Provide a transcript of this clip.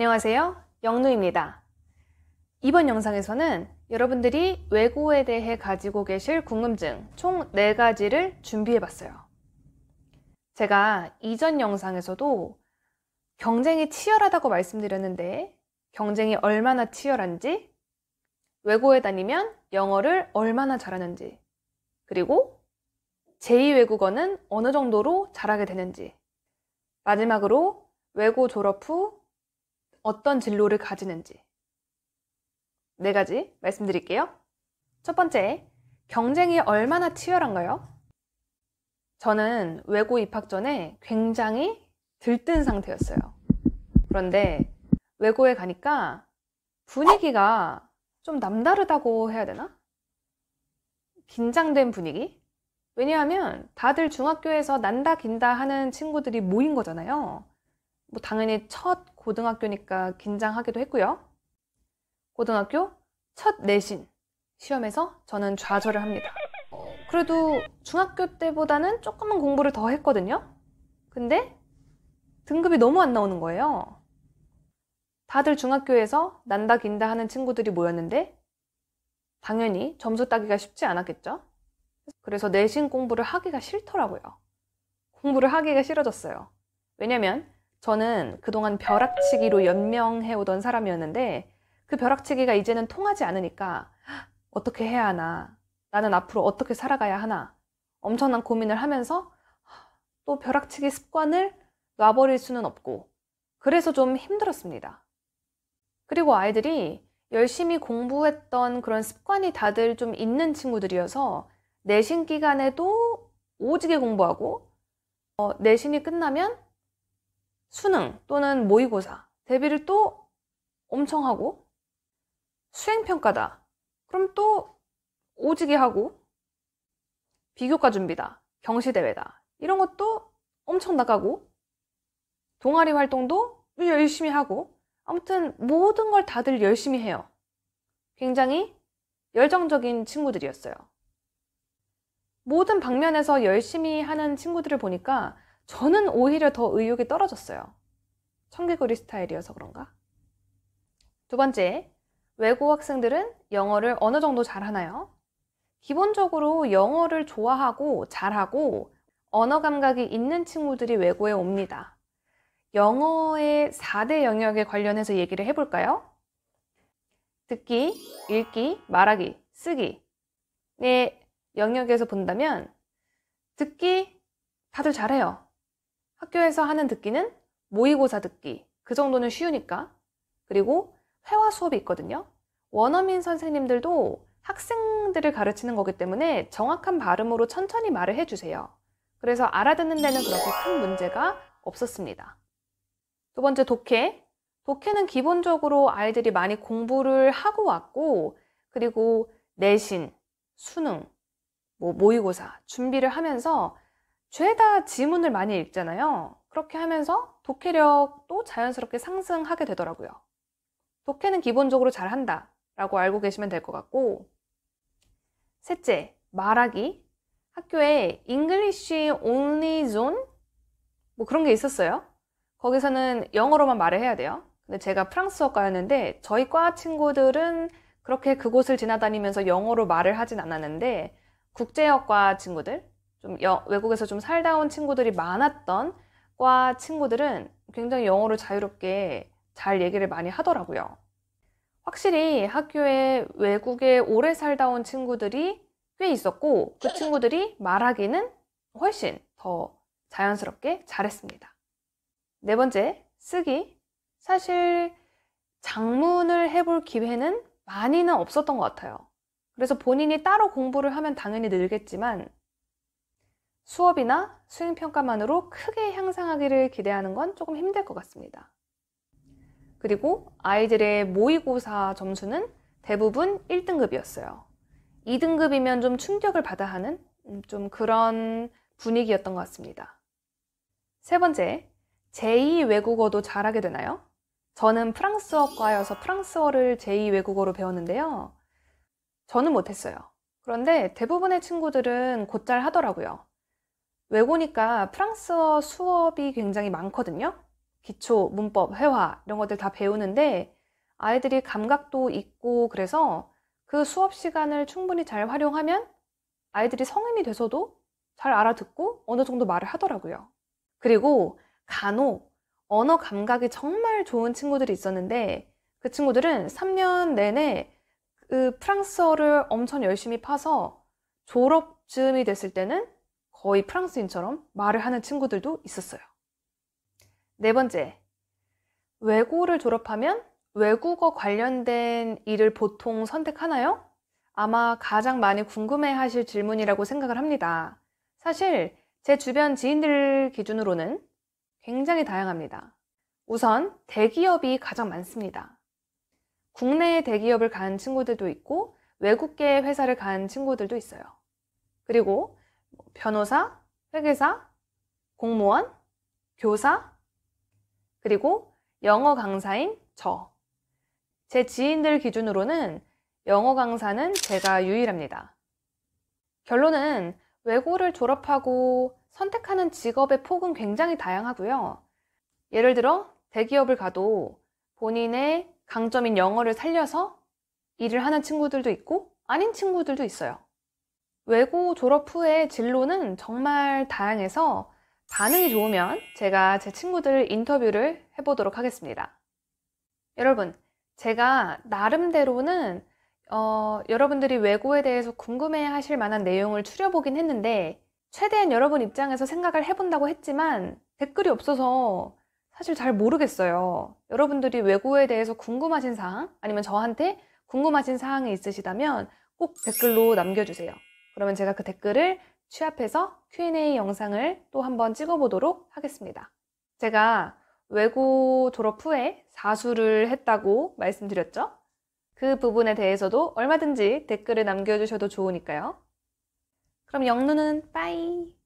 안녕하세요. 영누입니다. 이번 영상에서는 여러분들이 외고에 대해 가지고 계실 궁금증 총 4가지를 준비해 봤어요. 제가 이전 영상에서도 경쟁이 치열하다고 말씀드렸는데 경쟁이 얼마나 치열한지, 외고에 다니면 영어를 얼마나 잘하는지, 그리고 제2외국어는 어느 정도로 잘하게 되는지, 마지막으로 외고 졸업 후 어떤 진로를 가지는지 네 가지 말씀드릴게요. 첫 번째, 경쟁이 얼마나 치열한가요? 저는 외고 입학 전에 굉장히 들뜬 상태였어요. 그런데 외고에 가니까 분위기가 좀 남다르다고 해야 되나? 긴장된 분위기? 왜냐하면 다들 중학교에서 난다 긴다 하는 친구들이 모인 거잖아요. 뭐 당연히 첫 고등학교니까 긴장하기도 했고요. 고등학교 첫 내신 시험에서 저는 좌절을 합니다. 어, 그래도 중학교 때보다는 조금만 공부를 더 했거든요. 근데 등급이 너무 안 나오는 거예요. 다들 중학교에서 난다 긴다 하는 친구들이 모였는데 당연히 점수 따기가 쉽지 않았겠죠. 그래서 내신 공부를 하기가 싫더라고요. 공부를 하기가 싫어졌어요. 왜냐면 저는 그동안 벼락치기로 연명해오던 사람이었는데 그 벼락치기가 이제는 통하지 않으니까 어떻게 해야 하나? 나는 앞으로 어떻게 살아가야 하나? 엄청난 고민을 하면서 또 벼락치기 습관을 놔버릴 수는 없고 그래서 좀 힘들었습니다. 그리고 아이들이 열심히 공부했던 그런 습관이 다들 좀 있는 친구들이어서 내신 기간에도 오지게 공부하고 어, 내신이 끝나면 수능 또는 모의고사, 대비를 또 엄청 하고 수행평가다. 그럼 또 오지게 하고 비교과 준비다. 경시대회다. 이런 것도 엄청 나가고 동아리 활동도 열심히 하고 아무튼 모든 걸 다들 열심히 해요. 굉장히 열정적인 친구들이었어요. 모든 방면에서 열심히 하는 친구들을 보니까 저는 오히려 더 의욕이 떨어졌어요. 청개구리 스타일이어서 그런가? 두 번째, 외국 학생들은 영어를 어느 정도 잘하나요? 기본적으로 영어를 좋아하고 잘하고 언어 감각이 있는 친구들이 외고에 옵니다. 영어의 4대 영역에 관련해서 얘기를 해볼까요? 듣기, 읽기, 말하기, 쓰기네 영역에서 본다면 듣기 다들 잘해요. 학교에서 하는 듣기는 모의고사 듣기. 그 정도는 쉬우니까. 그리고 회화 수업이 있거든요. 원어민 선생님들도 학생들을 가르치는 거기 때문에 정확한 발음으로 천천히 말을 해주세요. 그래서 알아듣는 데는 그렇게 큰 문제가 없었습니다. 두 번째 독해. 독해는 기본적으로 아이들이 많이 공부를 하고 왔고, 그리고 내신, 수능, 뭐 모의고사 준비를 하면서 죄다 지문을 많이 읽잖아요. 그렇게 하면서 독해력도 자연스럽게 상승하게 되더라고요. 독해는 기본적으로 잘한다 라고 알고 계시면 될 것 같고 셋째, 말하기. 학교에 English Only Zone? 뭐 그런 게 있었어요. 거기서는 영어로만 말을 해야 돼요. 근데 제가 프랑스어과였는데 저희 과 친구들은 그렇게 그곳을 지나다니면서 영어로 말을 하진 않았는데 국제학과 친구들, 좀 여, 외국에서 좀 살다 온 친구들이 많았던 과 친구들은 굉장히 영어를 자유롭게 잘 얘기를 많이 하더라고요. 확실히 학교에 외국에 오래 살다 온 친구들이 꽤 있었고 그 친구들이 말하기는 훨씬 더 자연스럽게 잘했습니다. 네 번째, 쓰기. 사실 장문을 해볼 기회는 많이는 없었던 것 같아요. 그래서 본인이 따로 공부를 하면 당연히 늘겠지만 수업이나 수행 평가만으로 크게 향상하기를 기대하는 건 조금 힘들 것 같습니다. 그리고 아이들의 모의고사 점수는 대부분 1등급이었어요. 2등급이면 좀 충격을 받아 하는 음, 좀 그런 분위기였던 것 같습니다. 세 번째, 제2 외국어도 잘하게 되나요? 저는 프랑스어과여서 프랑스어를 제2 외국어로 배웠는데요. 저는 못했어요. 그런데 대부분의 친구들은 곧잘 하더라고요. 외고니까 프랑스어 수업이 굉장히 많거든요. 기초, 문법, 회화 이런 것들 다 배우는데 아이들이 감각도 있고 그래서 그 수업 시간을 충분히 잘 활용하면 아이들이 성인이 돼서도 잘 알아듣고 어느 정도 말을 하더라고요. 그리고 간혹 언어 감각이 정말 좋은 친구들이 있었는데 그 친구들은 3년 내내 그 프랑스어를 엄청 열심히 파서 졸업 즈음이 됐을 때는 거의 프랑스인처럼 말을 하는 친구들도 있었어요. 네 번째, 외고를 졸업하면 외국어 관련된 일을 보통 선택하나요? 아마 가장 많이 궁금해 하실 질문이라고 생각을 합니다. 사실 제 주변 지인들 기준으로는 굉장히 다양합니다. 우선 대기업이 가장 많습니다. 국내의 대기업을 간 친구들도 있고 외국계 회사를 간 친구들도 있어요. 그리고 변호사, 회계사, 공무원, 교사, 그리고 영어 강사인 저. 제 지인들 기준으로는 영어 강사는 제가 유일합니다. 결론은 외고를 졸업하고 선택하는 직업의 폭은 굉장히 다양하고요. 예를 들어 대기업을 가도 본인의 강점인 영어를 살려서 일을 하는 친구들도 있고 아닌 친구들도 있어요. 외고 졸업 후에 진로는 정말 다양해서 반응이 좋으면 제가 제 친구들 인터뷰를 해보도록 하겠습니다. 여러분, 제가 나름대로는 어, 여러분들이 외고에 대해서 궁금해 하실 만한 내용을 추려보긴 했는데 최대한 여러분 입장에서 생각을 해본다고 했지만 댓글이 없어서 사실 잘 모르겠어요. 여러분들이 외고에 대해서 궁금하신 사항 아니면 저한테 궁금하신 사항이 있으시다면 꼭 댓글로 남겨주세요. 그러면 제가 그 댓글을 취합해서 Q&A 영상을 또 한번 찍어보도록 하겠습니다. 제가 외고 졸업 후에 사수를 했다고 말씀드렸죠? 그 부분에 대해서도 얼마든지 댓글을 남겨주셔도 좋으니까요. 그럼 영누는 빠이!